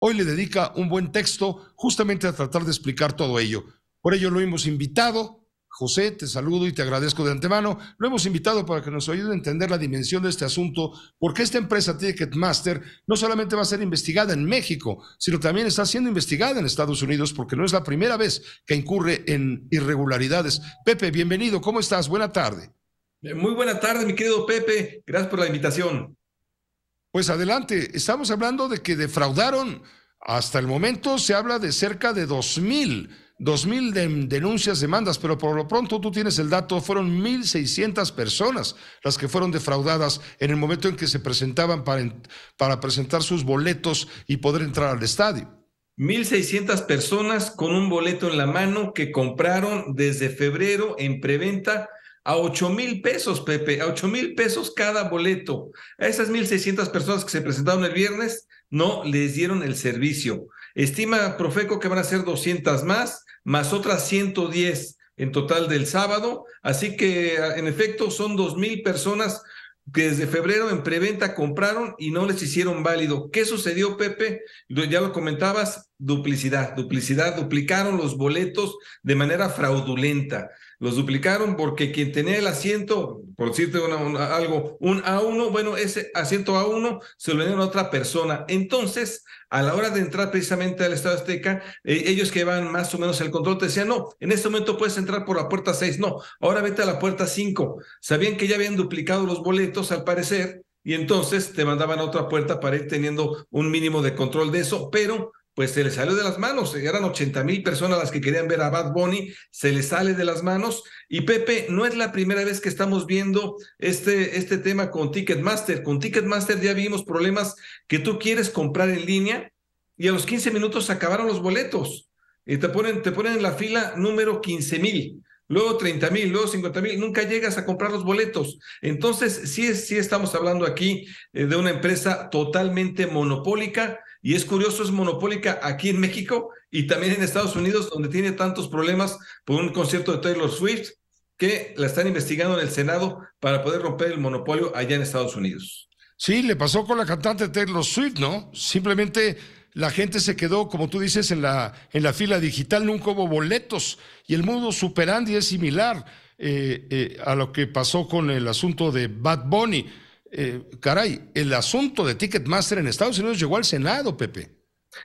hoy le dedica un buen texto justamente a tratar de explicar todo ello. Por ello lo hemos invitado. José, te saludo y te agradezco de antemano. Lo hemos invitado para que nos ayude a entender la dimensión de este asunto, porque esta empresa Ticketmaster no solamente va a ser investigada en México, sino también está siendo investigada en Estados Unidos, porque no es la primera vez que incurre en irregularidades. Pepe, bienvenido. ¿Cómo estás? Buena tarde. Muy buena tarde, mi querido Pepe. Gracias por la invitación. Pues adelante, estamos hablando de que defraudaron, hasta el momento se habla de cerca de 2.000, 2.000 de, denuncias, demandas, pero por lo pronto tú tienes el dato, fueron 1.600 personas las que fueron defraudadas en el momento en que se presentaban para, para presentar sus boletos y poder entrar al estadio. 1.600 personas con un boleto en la mano que compraron desde febrero en preventa a 8 mil pesos, Pepe, a ocho mil pesos cada boleto. A esas 1.600 personas que se presentaron el viernes, no les dieron el servicio. Estima Profeco que van a ser 200 más, más otras 110 en total del sábado. Así que, en efecto, son mil personas que desde febrero en preventa compraron y no les hicieron válido. ¿Qué sucedió, Pepe? Ya lo comentabas, duplicidad, duplicidad, duplicaron los boletos de manera fraudulenta. Los duplicaron porque quien tenía el asiento, por decirte algo, un A1, bueno, ese asiento A1 se lo dieron a otra persona. Entonces, a la hora de entrar precisamente al Estado Azteca, eh, ellos que van más o menos el control te decían, no, en este momento puedes entrar por la puerta 6, no, ahora vete a la puerta 5. Sabían que ya habían duplicado los boletos, al parecer, y entonces te mandaban a otra puerta para ir teniendo un mínimo de control de eso, pero pues se le salió de las manos. Eran 80 mil personas las que querían ver a Bad Bunny, se le sale de las manos. Y Pepe, no es la primera vez que estamos viendo este, este tema con Ticketmaster. Con Ticketmaster ya vimos problemas que tú quieres comprar en línea y a los 15 minutos acabaron los boletos. Y te ponen, te ponen en la fila número 15 mil luego 30 mil, luego 50 mil, nunca llegas a comprar los boletos. Entonces, sí, sí estamos hablando aquí eh, de una empresa totalmente monopólica y es curioso, es monopólica aquí en México y también en Estados Unidos, donde tiene tantos problemas por un concierto de Taylor Swift que la están investigando en el Senado para poder romper el monopolio allá en Estados Unidos. Sí, le pasó con la cantante Taylor Swift, ¿no? Simplemente la gente se quedó, como tú dices, en la, en la fila digital, nunca hubo boletos y el mundo superandi es similar eh, eh, a lo que pasó con el asunto de Bad Bunny eh, caray, el asunto de Ticketmaster en Estados Unidos llegó al Senado, Pepe.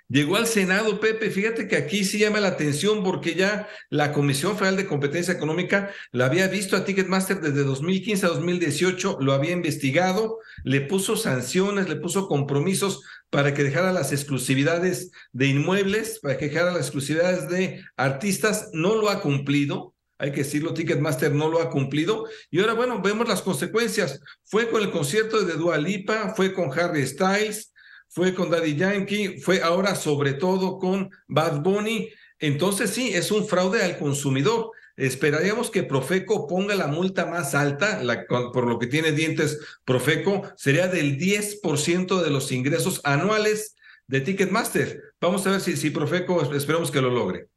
Llegó al Senado, Pepe. Fíjate que aquí sí llama la atención porque ya la Comisión Federal de Competencia Económica la había visto a Ticketmaster desde 2015 a 2018, lo había investigado, le puso sanciones, le puso compromisos para que dejara las exclusividades de inmuebles, para que dejara las exclusividades de artistas. No lo ha cumplido hay que decirlo, Ticketmaster no lo ha cumplido. Y ahora, bueno, vemos las consecuencias. Fue con el concierto de Dua Lipa, fue con Harry Styles, fue con Daddy Yankee, fue ahora sobre todo con Bad Bunny. Entonces sí, es un fraude al consumidor. Esperaríamos que Profeco ponga la multa más alta, por lo que tiene dientes Profeco, sería del 10% de los ingresos anuales de Ticketmaster. Vamos a ver si, si Profeco, esperemos que lo logre.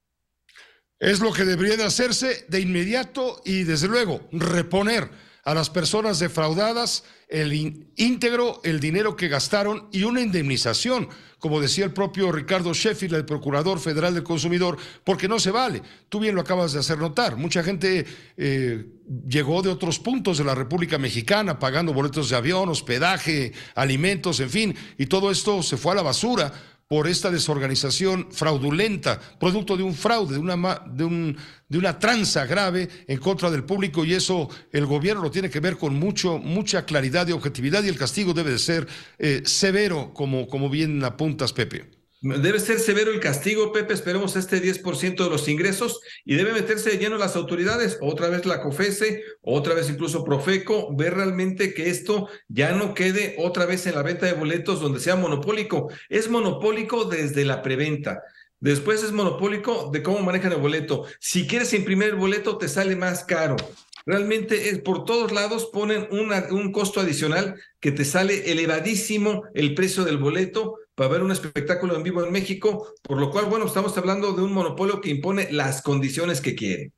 Es lo que debería de hacerse de inmediato y desde luego reponer a las personas defraudadas el íntegro, el dinero que gastaron y una indemnización, como decía el propio Ricardo Sheffield, el Procurador Federal del Consumidor, porque no se vale. Tú bien lo acabas de hacer notar. Mucha gente eh, llegó de otros puntos de la República Mexicana pagando boletos de avión, hospedaje, alimentos, en fin, y todo esto se fue a la basura por esta desorganización fraudulenta, producto de un fraude, de una, de, de una tranza grave en contra del público y eso el gobierno lo tiene que ver con mucho, mucha claridad y objetividad y el castigo debe de ser eh, severo, como, como bien apuntas, Pepe. Debe ser severo el castigo, Pepe. Esperemos este 10% de los ingresos y debe meterse de lleno las autoridades, otra vez la COFESE, otra vez incluso Profeco, ver realmente que esto ya no quede otra vez en la venta de boletos donde sea monopólico. Es monopólico desde la preventa. Después es monopólico de cómo manejan el boleto. Si quieres imprimir el boleto, te sale más caro. Realmente es, por todos lados ponen un costo adicional que te sale elevadísimo el precio del boleto para ver un espectáculo en vivo en México, por lo cual, bueno, estamos hablando de un monopolio que impone las condiciones que quiere.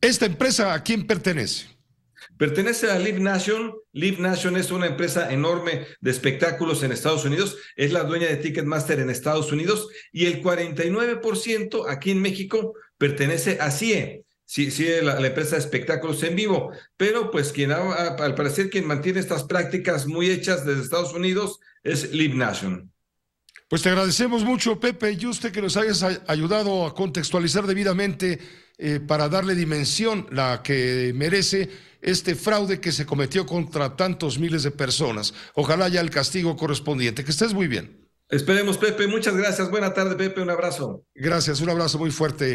¿Esta empresa a quién pertenece? Pertenece a Live Nation. Live Nation es una empresa enorme de espectáculos en Estados Unidos. Es la dueña de Ticketmaster en Estados Unidos y el 49% aquí en México pertenece a CIE. Sí, sí, la, empresa de espectáculos en vivo, pero pues quien al parecer quien mantiene estas prácticas muy hechas desde Estados Unidos es Live Nation. Pues te agradecemos mucho, Pepe, y usted que nos hayas ayudado a contextualizar debidamente eh, para darle dimensión la que merece este fraude que se cometió contra tantos miles de personas. Ojalá haya el castigo correspondiente. Que estés muy bien. Esperemos, Pepe. Muchas gracias. Buena tarde, Pepe. Un abrazo. Gracias. Un abrazo muy fuerte.